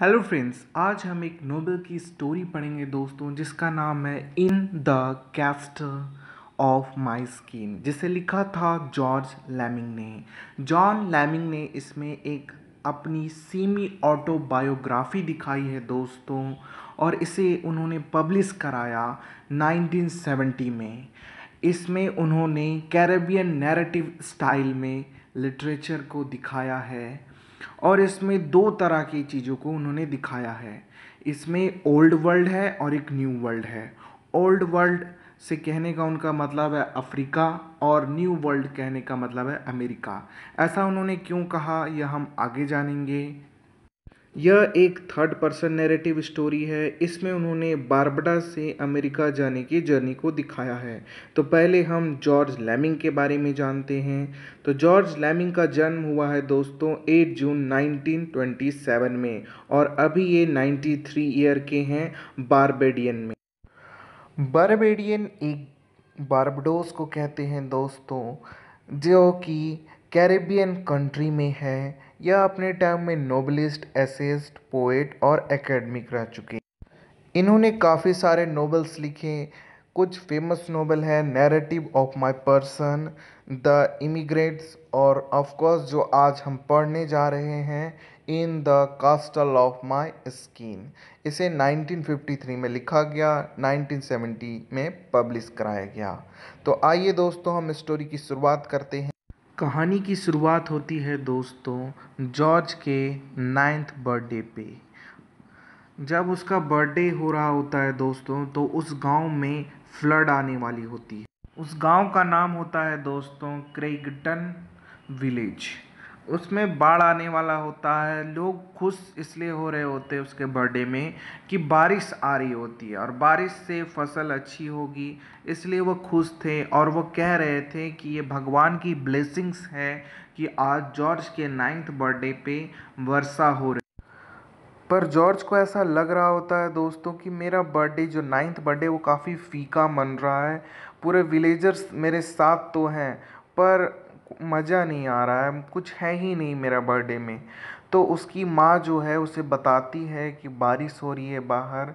hello friends आज हम एक नोबल की स्टोरी पढ़ेंगे दोस्तों जिसका नाम है in the castle of my skin जिसे लिखा था जॉर्ज लैमिंग ने जॉन लैमिंग ने इसमें एक अपनी सीमी ऑटोबायोग्राफी दिखाई है दोस्तों और इसे उन्होंने पब्लिश कराया 1970 में इसमें उन्होंने कैरेबियन नैरेटिव स्टाइल में लिटरेचर को दिखाया है और इसमें दो तरह की चीज़ों को उन्होंने दिखाया है इसमें ओल्ड वर्ल्ड है और एक न्यू वर्ल्ड है ओल्ड वर्ल्ड से कहने का उनका मतलब है अफ्रीका और न्यू वर्ल्ड कहने का मतलब है अमेरिका ऐसा उन्होंने क्यों कहा यह हम आगे जानेंगे यह एक थर्ड पर्सन नैरेटिव स्टोरी है इसमें उन्होंने बारबडा से अमेरिका जाने की जर्नी को दिखाया है तो पहले हम जॉर्ज लैमिंग के बारे में जानते हैं तो जॉर्ज लैमिंग का जन्म हुआ है दोस्तों 8 जून 1927 में और अभी ये 93 ईयर के हैं बारबेडियन में बारबेडियन एक बारबडोस को कहते हैं दोस्तों जो कि कैरेबियन कंट्री में है यह अपने टाइम में नोबलिस्ट एसेस्ट पोएट और एकेडमिक रह चुके हैं इन्होंने काफ़ी सारे नोबल्स लिखे कुछ फेमस नोबल हैं narrative of my person the emigrants और ऑफ कोर्स जो आज हम पढ़ने जा रहे हैं in the castle of my skin इसे 1953 में लिखा गया 1970 में पब्लिश कराया गया तो आइए दोस्तों हम स्टोरी की शुरुआत करते हैं कहानी की शुरुआत होती है दोस्तों जॉर्ज के नाइन्थ बर्थडे पे जब उसका बर्थडे हो रहा होता है दोस्तों तो उस गांव में फ्लड आने वाली होती है उस गांव का नाम होता है दोस्तों क्रेगटन विलेज उसमें बाढ़ आने वाला होता है लोग खुश इसलिए हो रहे होते हैं उसके बर्थडे में कि बारिश आ रही होती है और बारिश से फसल अच्छी होगी इसलिए वो खुश थे और वो कह रहे थे कि ये भगवान की ब्लेसिंग्स है कि आज जॉर्ज के नाइन्थ बर्थडे पे वर्षा हो रही पर जॉर्ज को ऐसा लग रहा होता है दोस्तों कि मेरा बर्थडे जो नाइन्थ बर्थडे वो काफ़ी फीका मन रहा है पूरे विलेजर्स मेरे साथ तो हैं पर मज़ा नहीं आ रहा है कुछ है ही नहीं मेरा बर्थडे में तो उसकी माँ जो है उसे बताती है कि बारिश हो रही है बाहर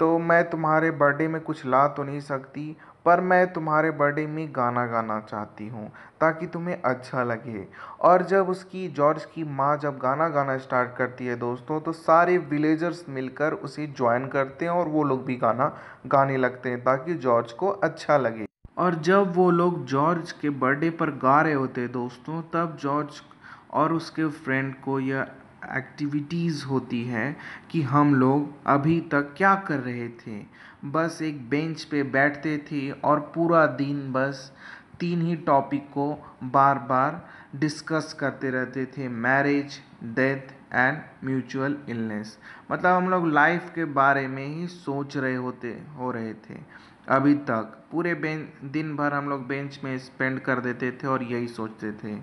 तो मैं तुम्हारे बर्थडे में कुछ ला तो नहीं सकती पर मैं तुम्हारे बर्थडे में गाना गाना चाहती हूँ ताकि तुम्हें अच्छा लगे और जब उसकी जॉर्ज की माँ जब गाना गाना स्टार्ट करती है दोस्तों तो सारे विलेजर्स मिलकर उसे ज्वाइन करते हैं और वो लोग भी गाना गाने लगते हैं ताकि जॉर्ज को अच्छा लगे और जब वो लोग जॉर्ज के बर्थडे पर गा रहे होते दोस्तों तब जॉर्ज और उसके फ्रेंड को यह एक्टिविटीज़ होती है कि हम लोग अभी तक क्या कर रहे थे बस एक बेंच पे बैठते थे और पूरा दिन बस तीन ही टॉपिक को बार बार डिस्कस करते रहते थे marriage death and mutual illness मतलब हम लोग लाइफ के बारे में ही सोच रहे होते हो रहे थे अभी तक पूरे दिन भर हम लोग बेंच में स्पेंड कर देते थे और यही सोचते थे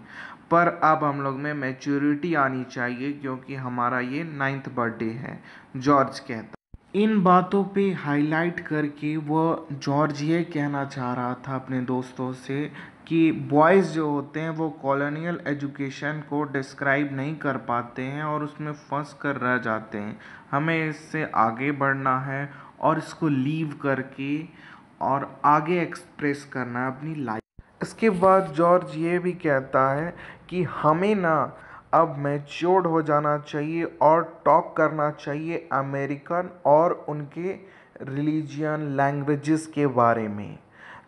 पर अब हम लोग में मैच्योरिटी आनी चाहिए क्योंकि हमारा ये नाइन्थ बर्थडे है जॉर्ज कहता इन बातों पे हाईलाइट करके वह जॉर्ज ये कहना चाह रहा था अपने दोस्तों से कि बॉयज़ जो होते हैं वो कॉलोनियल एजुकेशन को डिस्क्राइब नहीं कर पाते हैं और उसमें फंस कर रह जाते हैं हमें इससे आगे बढ़ना है और इसको लीव करके और आगे एक्सप्रेस करना है अपनी लाइफ इसके बाद जॉर्ज ये भी कहता है कि हमें ना अब मैच्योर्ड हो जाना चाहिए और टॉक करना चाहिए अमेरिकन और उनके रिलीजियन लैंग्वेजेस के बारे में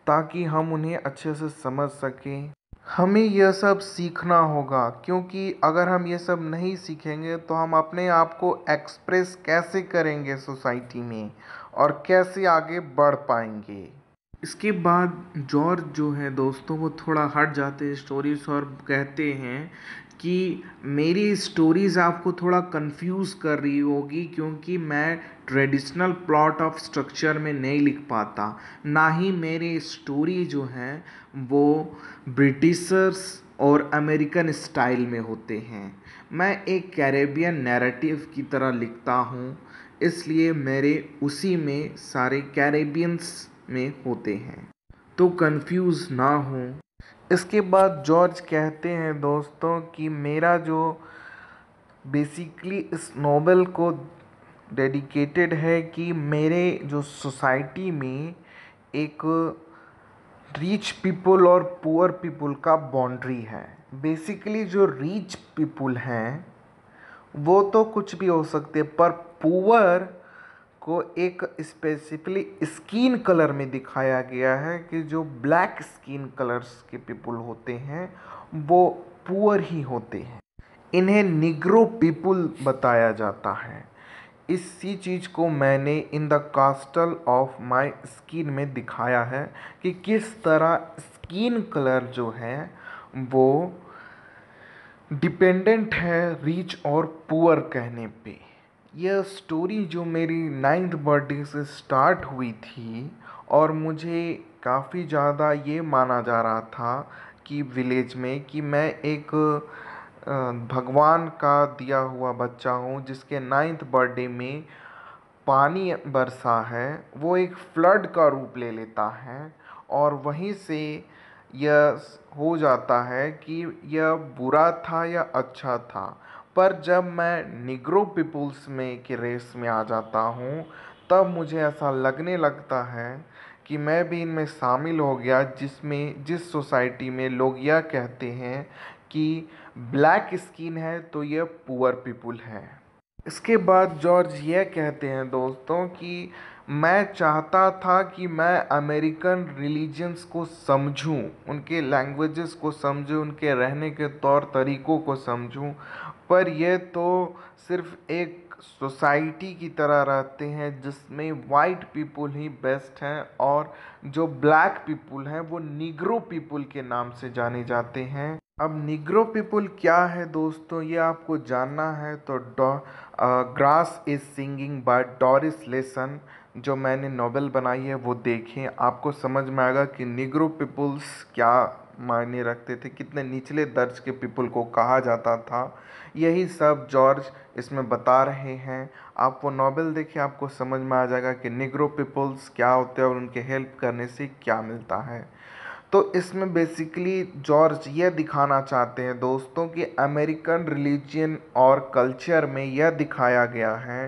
ताकि हम उन्हें अच्छे से समझ सकें हमें यह सब सीखना होगा क्योंकि अगर हम ये सब नहीं सीखेंगे तो हम अपने आप को एक्सप्रेस कैसे करेंगे सोसाइटी में और कैसे आगे बढ़ पाएंगे इसके बाद जॉर्ज जो है दोस्तों वो थोड़ा हट जाते हैं स्टोरीज और कहते हैं कि मेरी स्टोरीज़ आपको थोड़ा कंफ्यूज कर रही होगी क्योंकि मैं ट्रेडिशनल प्लॉट ऑफ स्ट्रक्चर में नहीं लिख पाता ना ही मेरे स्टोरी जो हैं वो ब्रिटिशर्स और अमेरिकन स्टाइल में होते हैं मैं एक कैरेबियन नैरेटिव की तरह लिखता हूँ इसलिए मेरे उसी में सारे कैरेबियंस में होते हैं तो कंफ्यूज ना हो इसके बाद जॉर्ज कहते हैं दोस्तों कि मेरा जो बेसिकली इस नोबल को डेडिकेटेड है कि मेरे जो सोसाइटी में एक रिच पीपल और पुअर पीपल का बाउंड्री है बेसिकली जो रिच पीपल हैं वो तो कुछ भी हो सकते पर पुअर को एक स्पेसिफिकली स्किन कलर में दिखाया गया है कि जो ब्लैक स्किन कलर्स के पीपल होते हैं वो पुअर ही होते हैं इन्हें निग्रो पीपुल बताया जाता है इसी चीज़ को मैंने in the castle of my skin में दिखाया है कि किस तरह स्किन कलर जो है वो डिपेंडेंट है रिच और पुअर कहने पे यह स्टोरी जो मेरी नाइन्थ बर्थडे से स्टार्ट हुई थी और मुझे काफ़ी ज़्यादा ये माना जा रहा था कि विलेज में कि मैं एक भगवान का दिया हुआ बच्चा हूँ जिसके नाइन्थ बर्थडे में पानी बरसा है वो एक फ्लड का रूप ले लेता है और वहीं से यह हो जाता है कि यह बुरा था या अच्छा था पर जब मैं निग्रो पीपुल्स में की रेस में आ जाता हूँ तब मुझे ऐसा लगने लगता है कि मैं भी इनमें शामिल हो गया जिसमें जिस सोसाइटी में लोग यह कहते हैं कि ब्लैक स्किन है तो यह पुअर पीपुल है इसके बाद जॉर्ज यह कहते हैं दोस्तों कि मैं चाहता था कि मैं अमेरिकन रिलीजन्स को समझूं, उनके लैंग्वेजेस को समझूं, उनके रहने के तौर तरीकों को समझूँ पर यह तो सिर्फ एक सोसाइटी की तरह रहते हैं जिसमें वाइट पीपुल ही बेस्ट हैं और जो ब्लैक पीपुल हैं वो निग्रो पीपुल के नाम से जाने जाते हैं अब निग्रो पीपल क्या है दोस्तों ये आपको जानना है तो the grass is singing by Doris Lessing जो मैंने नोवेल बनाई है वो देखें आपको समझ में आएगा कि निग्रो पीपल्स क्या मायने रखते थे कितने निचले दर्ज के पीपल को कहा जाता था यही सब जॉर्ज इसमें बता रहे हैं आप वो नॉवेल देखें आपको समझ में आ जाएगा कि निग्रो पीपल्स क्या होते हैं और उनके हेल्प करने से क्या मिलता है तो इसमें बेसिकली जॉर्ज यह दिखाना चाहते हैं दोस्तों कि अमेरिकन रिलीजन और कल्चर में यह दिखाया गया है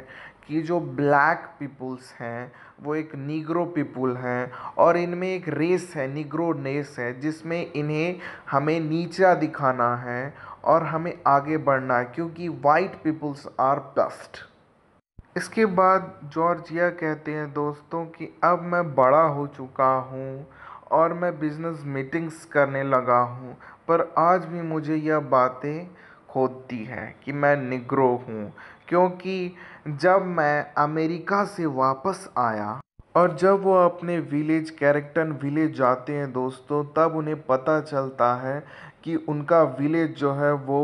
कि जो ब्लैक पीपुल्स हैं वो एक नीग्रो पीपुल हैं और इनमें एक रेस है निग्रो नेस है जिसमें इन्हें हमें नीचा दिखाना है और हमें आगे बढ़ना है क्योंकि वाइट पीपुल्स आर बेस्ट इसके बाद जॉर्जिया कहते हैं दोस्तों कि अब मैं बड़ा हो चुका हूँ और मैं बिज़नेस मीटिंग्स करने लगा हूँ पर आज भी मुझे यह बातें खोदती हैं कि मैं निग्रो हूँ क्योंकि जब मैं अमेरिका से वापस आया और जब वो अपने विलेज कैरेक्टन विलेज जाते हैं दोस्तों तब उन्हें पता चलता है कि उनका विलेज जो है वो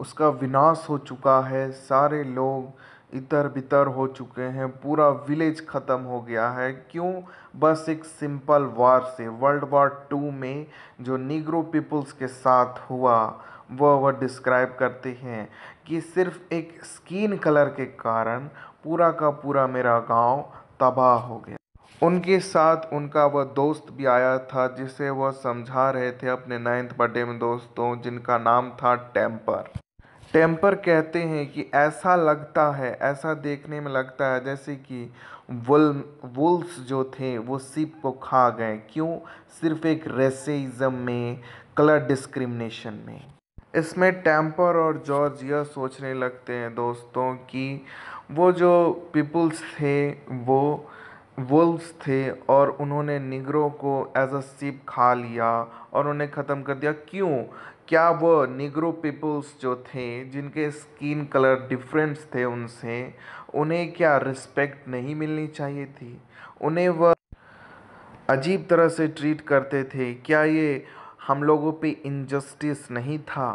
उसका विनाश हो चुका है सारे लोग इतर बितर हो चुके हैं पूरा विलेज ख़त्म हो गया है क्यों बस एक सिंपल वार से वर्ल्ड वार टू में जो निग्रो पीपल्स के साथ हुआ वह वह डिस्क्राइब करते हैं कि सिर्फ एक स्किन कलर के कारण पूरा का पूरा मेरा गांव तबाह हो गया उनके साथ उनका वह दोस्त भी आया था जिसे वह समझा रहे थे अपने नाइन्थ बर्थडे में दोस्तों जिनका नाम था टेम्पर टेम्पर कहते हैं कि ऐसा लगता है ऐसा देखने में लगता है जैसे कि वुल वुल्स जो थे वो सिप को खा गए क्यों सिर्फ एक रेसिज्म में कलर डिस्क्रिमिनेशन में इसमें टेम्पर और जॉर्ज यह सोचने लगते हैं दोस्तों कि वो जो पीपल्स थे वो वुल्स थे और उन्होंने निगरों को एज अ सिप खा लिया और उन्हें ख़त्म कर दिया क्यों क्या वो निग्रो पीपल्स जो थे जिनके स्किन कलर डिफरेंट्स थे उनसे उन्हें क्या रिस्पेक्ट नहीं मिलनी चाहिए थी उन्हें वह अजीब तरह से ट्रीट करते थे क्या ये हम लोगों पे इनजस्टिस नहीं था